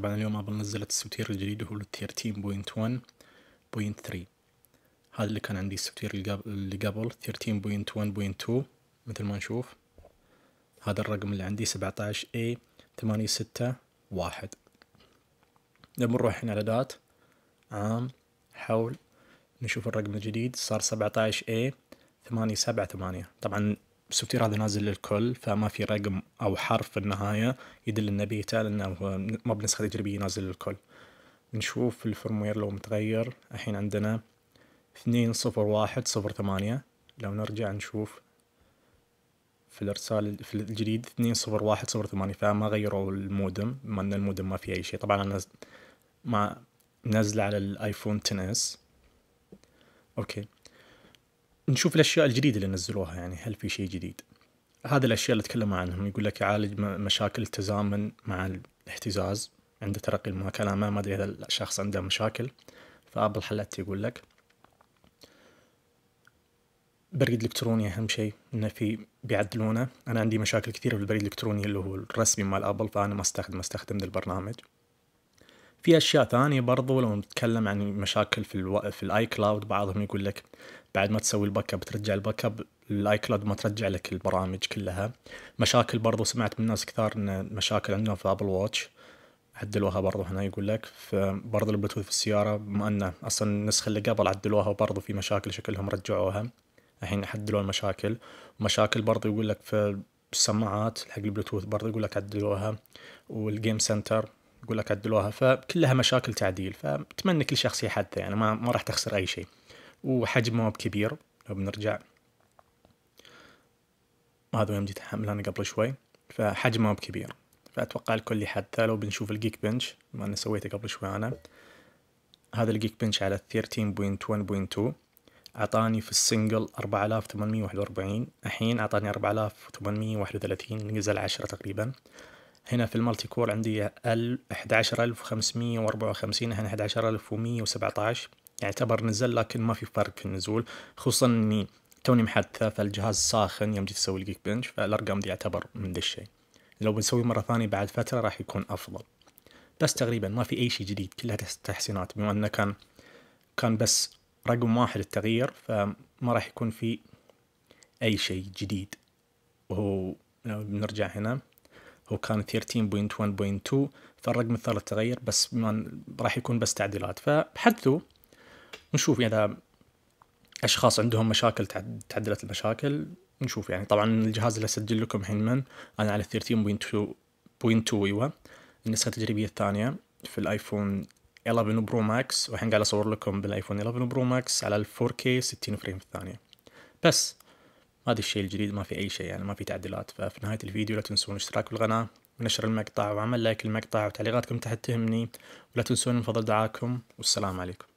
طبعا اليوم ابل نزلت السوتير الجديد هو 13.1.3 هذا اللي كان عندي السوتير اللي قبل 13.1.2 مثل ما نشوف هذا الرقم اللي عندي 17 a 861 لما نروح هنا اعدادات عام حول نشوف الرقم الجديد صار 17 a 878 طبعا السوفت هذا نازل للكل فما في رقم او حرف في النهايه يدل ان بيتا لانه ما بنسخه تجريبيه نازل للكل نشوف الفرموير لو متغير الحين عندنا اثنين صفر واحد صفر ثمانية لو نرجع نشوف في الارسال في الجديد اثنين صفر واحد صفر ثمانية فما غيروا المودم بما ان المودم ما فيه اي شيء طبعا انا ما نزل على الايفون 10 اس اوكي نشوف الاشياء الجديده اللي نزلوها يعني هل في شيء جديد هذا الاشياء اللي تكلموا عنهم يقول لك يعالج مشاكل التزامن مع الاهتزاز عنده ترقي المكالمه ما, ما ادري هذا الشخص عنده مشاكل فابل حلت يقول لك بريد الكتروني اهم شيء انه في بيعدلونه انا عندي مشاكل كثيره في البريد الالكتروني اللي هو الرسمي مال ابل فانا ما استخدم استخدم البرنامج في اشياء ثانيه برضو لو نتكلم عن مشاكل في الو... في الاي كلاود بعضهم يقول لك بعد ما تسوي الباك اب ترجع الباك اب الاي كلاود ما ترجع لك البرامج كلها مشاكل برضو سمعت من ناس كثار ان مشاكل عندهم في ابل واتش عدلوها برضو هنا يقول لك فبرضو البلوتوث في السياره بما انه اصلا النسخه اللي قبل عدلوها وبرضو في مشاكل شكلهم رجعوها الحين حدلوا المشاكل مشاكل برضو يقول لك في السماعات حق البلوتوث برضو يقول لك عدلوها والجيم سنتر يقول لك عدلوها فكلها مشاكل تعديل فاتمنى كل شخص يحدث يعني ما, ما راح تخسر اي شيء وحجمه كبير لو بنرجع هذا يوم جيت حملانه قبل شوي فحجمه كبير فاتوقع الكل يحدثه لو بنشوف الجيك بنش ما انا سويته قبل شوي انا هذا الجيك بنش على 13.1.2 اعطاني في السنجل 4841 الحين اعطاني 4831 نزل 10 تقريبا هنا في المالتي كور عندي 11554 هنا 11117 يعتبر نزل لكن ما في فرق في النزول خصوصا اني توني محدثه فالجهاز ساخن يوم جيت اسوي الجيك بنش فالارقام دي يعتبر من ذا الشيء لو بنسوي مره ثانيه بعد فتره راح يكون افضل بس تقريبا ما في اي شيء جديد كلها تحسينات بما انه كان كان بس رقم واحد التغيير فما راح يكون في اي شيء جديد وهو لو بنرجع هنا هو كان 13.1.2 فالرقم الثالث تغير بس راح يكون بس تعديلات فبحثوا ونشوف اذا اشخاص عندهم مشاكل تعدلت المشاكل نشوف يعني طبعا الجهاز اللي اسجل لكم الحين من انا على 13.2.2 ايوه النسخه التجريبيه الثانيه في الايفون 11 برو ماكس والحين قاعد اصور لكم بالايفون 11 برو ماكس على ال 4K 60 فريم في الثانيه بس هذا الشيء الجديد ما في أي شيء يعني ما في تعديلات ففي نهاية الفيديو لا تنسون الاشتراك بالقناة ونشر المقطع وعمل لايك للمقطع وتعليقاتكم تحت تهمني ولا تنسون من فضل دعاكم والسلام عليكم